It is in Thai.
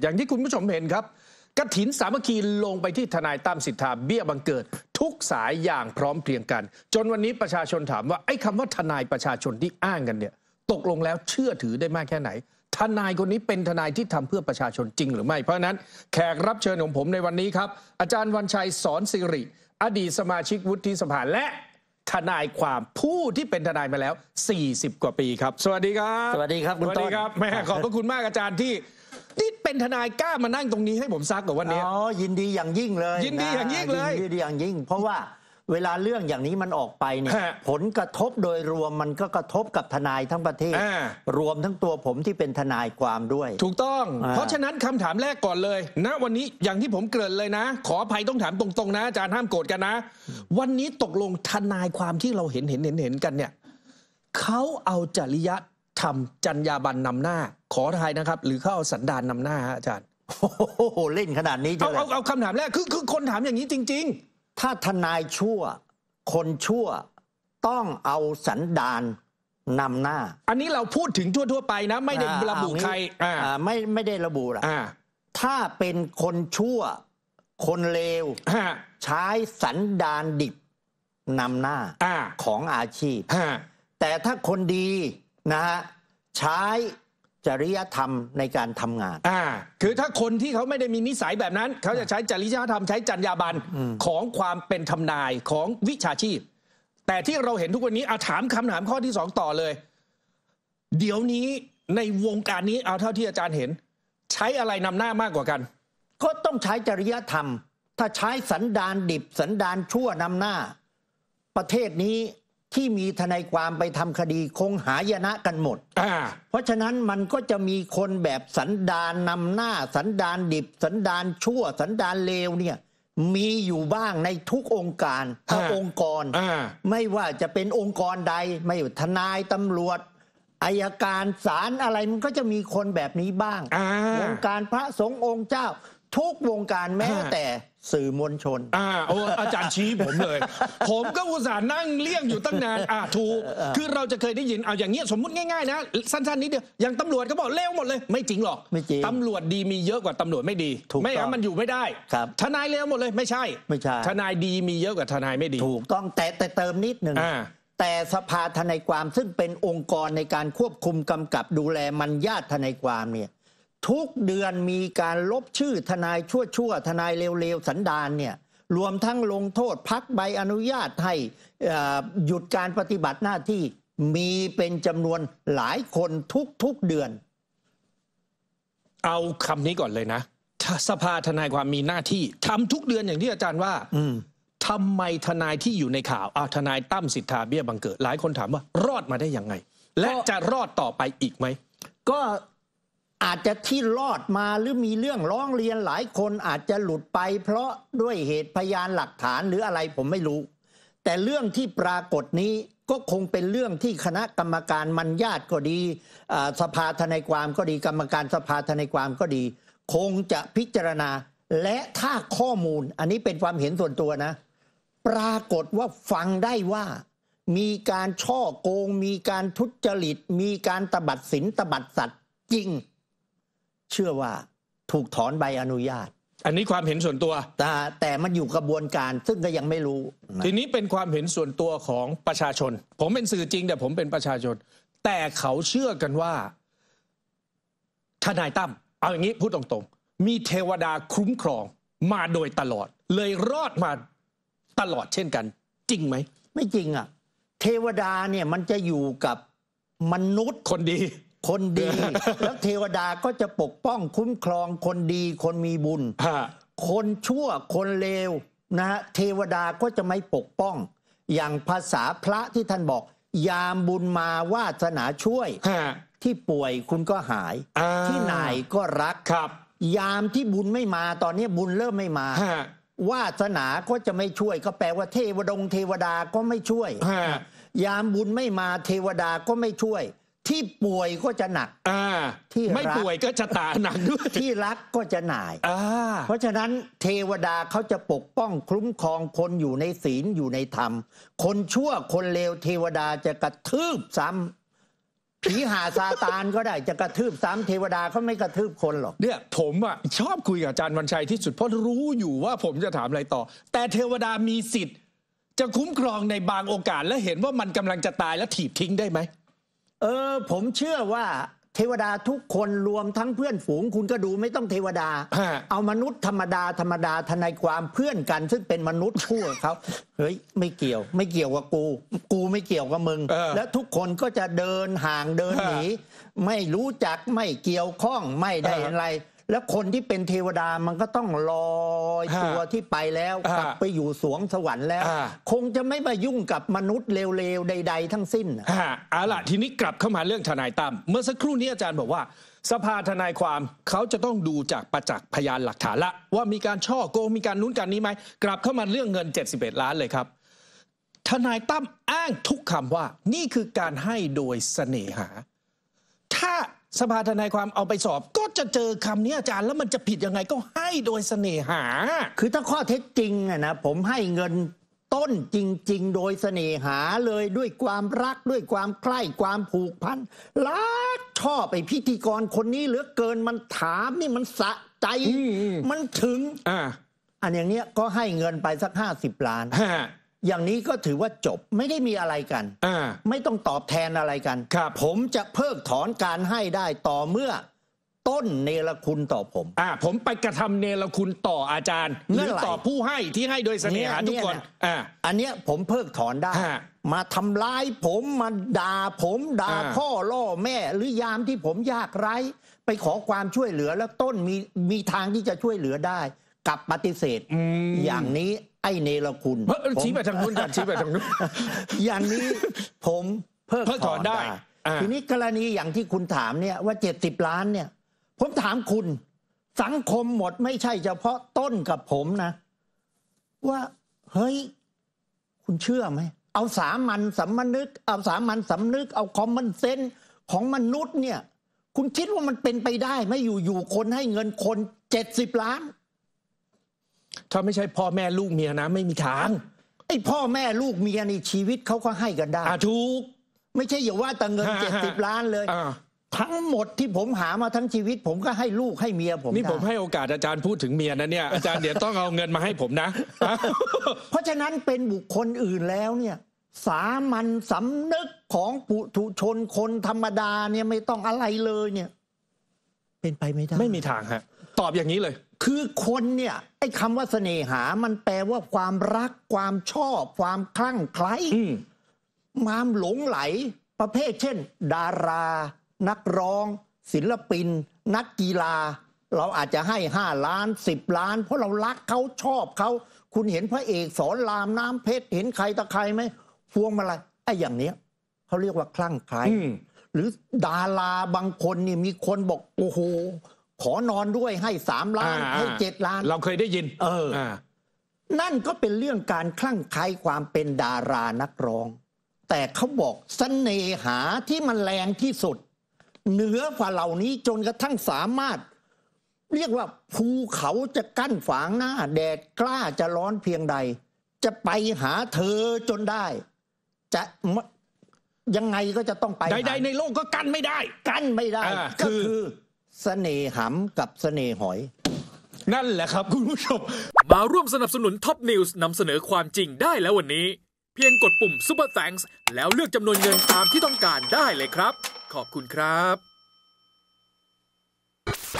อย่างที่คุณผู้ชมเห็นครับ กระถินสามัคคีลงไปที่ทนายตั้มสิทธาเบี้ยบังเกิด ทุกสายอย่างพร้อมเพรียงกัน จนวันนี้ประชาชนถามว่า ไอ้คำว่าทนายประชาชนที่อ้างกันเนี่ยตกลงแล้วเชื่อถือได้มากแค่ไหน ทนายคนนี้เป็นทนาย ที่ทำเพื่อประชาชนจริงหรือไม่เพราะนั้น แขกรับเชิญของผมในวันนี้ครับ อาจารย์วันชัยสอนสิริ อดีตสมาชิกวุฒิสภาและ ทนายความผู้ที่เป็นทนายมาแล้ว 40 กว่าปีครับสวัสดีครับสวัสดีครับคุณต้นสวัสดีครับแม่ขอบพระคุณมากอาจารย์ที่นี่เป็นทนายกล้ามานั่งตรงนี้ให้ผมซักกับวันนี้อ๋อยินดีอย่างยิ่งเลย ยินดีอย่างยิ่งเลยยินดีอย่างยิ่ง เพราะว่าเวลาเรื่องอย่างนี้มันออกไปเนี่ยผลกระทบโดยรวมมันก็กระทบกับทนายทั้งประเทศ รวมทั้งตัวผมที่เป็นทนายความด้วยถูกต้อง เพราะฉะนั้นคำถามแรกก่อนเลยณวันนี้อย่างที่ผมเกริ่นเลยนะขออภัยต้องถามตรงๆนะอาจารย์ห้ามโกรธกันนะ วันนี้ตกลงทนายความที่เราเห็นเห็นเห็นเห็นกันเนี่ยเขาเอาจริยธรรมจรรยาบรรณนำหน้า ขอทายนะครับ หรือเขาเอาสันดานนำหน้าฮะอาจารย์โอ้โหเล่นขนาดนี้เอาเลยเอาเอาคำถามแรกคือคือคนถามอย่างนี้จริงถ้าทนายชั่ว คนชั่วต้องเอาสันดานนำหน้า อันนี้เราพูดถึงทั่วๆไปนะไม่ได้ระบุใครอ่าไม่ไม่ได้ระบุหะอกถ้าเป็นคนชั่ว คนเลว ใช้สันดานดิบนำหน้าอของอาชีพแต่ถ้าคนดีนะฮะใช้จริยธรรมในการทำงาน อ่า คือถ้าคนที่เขาไม่ได้มีนิสัยแบบนั้น เขาจะใช้จริยธรรม ใช้จรรยาบรรณของความเป็นทำนายของวิชาชีพ แต่ที่เราเห็นทุกวันนี้เอาถามคำถามข้อที่สองต่อเลย เดี๋ยวนี้ในวงการนี้เอาเท่าที่อาจารย์เห็น ใช้อะไรนำหน้ามากกว่ากัน ก็ต้องใช้จริยธรรม ถ้าใช้สันดานดิบ สันดานชั่วนำหน้าประเทศนี้ที่มีทนายความไปทำคดีคงหายนะกันหมด เพราะฉะนั้นมันก็จะมีคนแบบสันดานนำหน้าสันดานดิบ สันดานชั่ว สันดานเลวเนี่ยมีอยู่บ้างในทุกองค์การทุกอาองค์กรไม่ว่าจะเป็นองค์กรใดไม่ว่าทนายตำรวจอายการศาลอะไรมันก็จะมีคนแบบนี้บ้างองควงการพระสงฆ์องค์เจ้าทุกวงการแม้แต่สื่อมวลชนอ่าโอ้อาจารย์ชี้ผมเลย ผมก็อุตส่าห์นั่งเลี่ยงอยู่ตั้งนานอ่าถูกคือเราจะเคยได้ยินเอาอย่างเงี้ยสมมุติง่ายๆนะ สั้นๆนิดเดียวอย่างตำรวจก็บอกเลวหมดเลยไม่จริงหรอกไม่จริงตำรวจดีมีเยอะกว่าตำรวจไม่ดีถูกไม่งั้นมันอยู่ไม่ได้ครับทนายเลวหมดเลยไม่ใช่ไม่ใช่ทนายดีมีเยอะกว่าทนายไม่ดีถูกต้องแต่แต่เติมนิดหนึ่งแต่สภาทนายความซึ่งเป็นองค์กรในการควบคุมกำกับดูแลมันญาติทนายความเนี่ยทุกเดือนมีการลบชื่อทนายชั่วชั่ว ทนายเร็วๆสันดานเนี่ย รวมทั้งลงโทษพักใบอนุญาตให้หยุดการปฏิบัติหน้าที่มีเป็นจำนวนหลายคนทุกๆเดือน เอาคำนี้ก่อนเลยนะสภาทนายความมีหน้าที่ทำทุกเดือนอย่างที่อาจารย์ว่าทำไมทนายที่อยู่ในข่าวอาทนายตั้มสิทธา เบี้ยบังเกิด หลายคนถามว่า รอดมาได้ยังไง และจะรอดต่อไปอีกไหมก็อาจจะที่รอดมาหรือมีเรื่องร้องเรียนหลายคนอาจจะหลุดไป เพราะด้วยเหตุพยานหลักฐานหรืออะไรผมไม่รู้ แต่เรื่องที่ปรากฏนี้ก็คงเป็นเรื่องที่คณะกรรมการมัญญาติก็ดีสภาทนายความก็ดีกรรมการสภาทนายความก็ดี คงจะพิจารณาและถ้าข้อมูลอันนี้เป็นความเห็นส่วนตัวนะ ปรากฏว่าฟังได้ว่ามีการช่อโกง มีการทุจริตมีการตบัดสินตบัดสัตว์จริงเชื่อว่าถูกถอนใบอนุญาต อันนี้ความเห็นส่วนตัว แต่แต่มันอยู่กระบวนการซึ่งก็ยังไม่รู้ ทีนี้เป็นความเห็นส่วนตัวของประชาชน ผมเป็นสื่อจริง แต่ผมเป็นประชาชน แต่เขาเชื่อกันว่าทนายตั้มเอาอย่างนี้พูดตรงๆ มีเทวดาคุ้มครองมาโดยตลอด เลยรอดมาตลอดเช่นกัน จริงไหมไม่จริง อ่ะ เทวดาเนี่ยมันจะอยู่กับมนุษย์คนดีคนดี แล้วเทวดาก็จะปกป้อง คุ้มครองคนดีคนมีบุญคนชั่วคนเลวนะฮะเทวดาก็จะไม่ปกป้อง อย่างภาษาพระที่ท่านบอก ยามบุญมา วาสนาช่วย ที่ป่วยคุณก็หาย ที่นายก็รักครับ ยามที่บุญไม่มาตอนนี้บุญเริ่มไม่มาวาสนาก็จะไม่ช่วย ก็แปลว่าเทวดง เทวดาก็ไม่ช่วยยามบุญไม่มา เทวดาก็ไม่ช่วยที่ป่วยก็จะหนัก อ่ที่ไม่ป่วยก็จะตาหนักด้วย ที่รักก็จะหน่ายอเพราะฉะนั้นเทวดาเขาจะปกป้องคุ้มครองคนอยู่ในศีลอยู่ในธรรม คนชั่วคนเลวเทวดาจะกระทืบซ้ำ ผีหาซาตานก็ได้จะกระทืบซ้ำเทวดาเขาไม่กระทืบคนหรอก เนี่ย ผมอ่ะชอบคุยกับอาจารย์วันชัยที่สุดเพราะรู้อยู่ว่าผมจะถามอะไรต่อ แต่เทวดามีสิทธิ์ จะคุ้มครองในบางโอกาสและเห็นว่ามันกำลังจะตายแล้วถีบทิ้งได้ไหมเออผมเชื่อว่าเทวดาทุกคนรวมทั้งเพื่อนฝูงคุณก็ดูไม่ต้องเทวดา เอามนุษย์ธรรมดาธรรมดาทนายความเพื่อนกัน ซึ่งเป็นมนุษย์คู่เขาเฮ้ยไม่เกี่ยว ไม่เกี่ยวกับกู กูไม่เกี่ยวกับมึงแล้วทุกคนก็จะเดินห่างเดินหนีไม่รู้จักไม่เกี่ยวข้องไม่ได้อะไรแล้วคนที่เป็นเทวดามันก็ต้องลอยตัวที่ไปแล้ว กลับไปอยู่สวงสวรรค์แล้ว คงจะไม่มายุ่งกับมนุษย์เรวๆใดๆทั้งสิ้นเอาล่ะทีนี้กลับเข้ามาเรื่องทนายตั้มเมื่อสักครู่นี้อาจารย์บอกว่า สภาทนายความเขาจะต้องดูจากประจักษ์พยานหลักฐานละ ว่ามีการช่อโกงมีการนุ้นการนี้ไหมกลับเข้ามาเรื่องเงิน 71 ล้านเลยครับ ทนายตั้มอ้างทุกคำว่า นี่คือการให้โดยเสน่หา ถ้าสภาทนายความเอาไปสอบ ก็จะเจอคำนี้อาจารย์ แล้วมันจะผิดยังไงก็ให้โดยเสน่หา คือถ้าข้อเท็จจริงอะนะ ผมให้เงินต้นจริง ๆ โดยเสน่หาเลยด้วยความรักด้วยความใกล้ความผูกพันรักชอบไปพิธีกรคนนี้เหลือเกินมันถามนี่มันสะใจ มันถึง อ่าอันอย่างเนี้ยก็ให้เงินไปสักห้าสิบล้านอย่างนี้ก็ถือว่าจบไม่ได้มีอะไรกันไม่ต้องตอบแทนอะไรกันผมจะเพิกถอนการให้ได้ต่อเมื่อ ต้นเนรคุณต่อผม อ่า ผมไปกระทำเนรคุณต่ออาจารย์หรือต่อผู้ให้ที่ให้โดยเสน่หาทุกคน อ่าอันเนี้ยผมเพิกถอนได้มาทำร้ายผมมาด่าผมด่าพ่อล่อแม่หรือยามที่ผมยากไร้ ไปขอความช่วยเหลือแล้วต้นมีมีทางที่จะช่วยเหลือได้ กลับปฏิเสธ อย่างนี้ไอ้เนรคุณชี้ไปทางนู้นกันชี้ไปทางนู้นอย่างนี้ผมเพิกถอนได้ ทีนี้กรณีอย่างที่คุณถามเนี่ยว่าเจ็ดสิบล้านเนี่ย ผมถามคุณ สังคมหมดไม่ใช่เฉพาะต้นกับผมนะ ว่า เฮ้ย คุณเชื่อไหมเอาสามัญสำนึก เอาสามัญสำนึกเอาคอมมอนเซนส์ของมนุษย์เนี่ย คุณคิดว่ามันเป็นไปได้ไหมอยู่ๆคนให้เงินคนเจ็ดสิบล้านถ้าไม่ใช่พ่อแม่ลูกเมียนะ ไม่มีทางไอ้พ่อแม่ลูกเมียในชีวิตเขาก็ให้กันได้ถูกไม่ใช่อย่าว่าแต่เงินเจ็ดสิบล้านเลยทั้งหมดที่ผมหามาทั้งชีวิต ผมก็ให้ลูกให้เมียผมนี่ผมให้โอกาสอาจารย์พูดถึงเมียนะเนี่ยอาจารย์เดี๋ยวต้องเอาเงินมาให้ผมนะ เพราะฉะนั้นเป็นบุคคลอื่นแล้วเนี่ย สามัญสำนึกของปุถุชนคนธรรมดาเนี่ยไม่ต้องอะไรเลยเนี่ย เป็นไปไม่ได้ไม่มีทางฮะ ตอบอย่างนี้เลยคือคนเนี่ยไอ้คำว่าเสน่หามันแปลว่าความรักความชอบ ความคลั่งไคล้มามหลงไหล ประเภทเช่น ดารา นักร้อง ศิลปิน นักกีฬา เราอาจจะให้ห้าล้านสิบล้าน เพราะเรารักเขาชอบเขาคุณเห็นพระเอกสอนรามน้ำเพชรเห็นใครตะใครไหมพวงมาลัยไอ้อย่างเนี้ยเขาเรียกว่าคลั่งไคล้หรือดาราบางคนนี่มีคนบอกโอ้โหขอนอนด้วยให้สามล้านให้เจ็ดล้าน เราเคยได้ยิน เอออ นั่นก็เป็นเรื่องการคลั่งไคล้ความเป็นดารานักร้อง แต่เขาบอกสเสน่หาที่มันแรงที่สุด เหนือกว่าเหล่านี้จนกระทั่งสามารถ เรียกว่าภูเขาจะกั้นฝางหน้า แดดกล้าจะร้อนเพียงใด จะไปหาเธอจนได้ จะยังไงก็จะต้องไปใดๆในโลกก็กั้นไม่ได้ กั้นไม่ได้ก็คือคือเสน่หำกับเสน่หอย นั่นแหละครับ คุณผู้ชม มาร่วมสนับสนุนท็อปนิวส์นำเสนอความจริงได้แล้ววันนี้ เพียงกดปุ่มซ u ปอร์แ a n k s แล้วเลือกจำนวนเงินตามที่ต้องการได้เลยครับ ขอบคุณครับ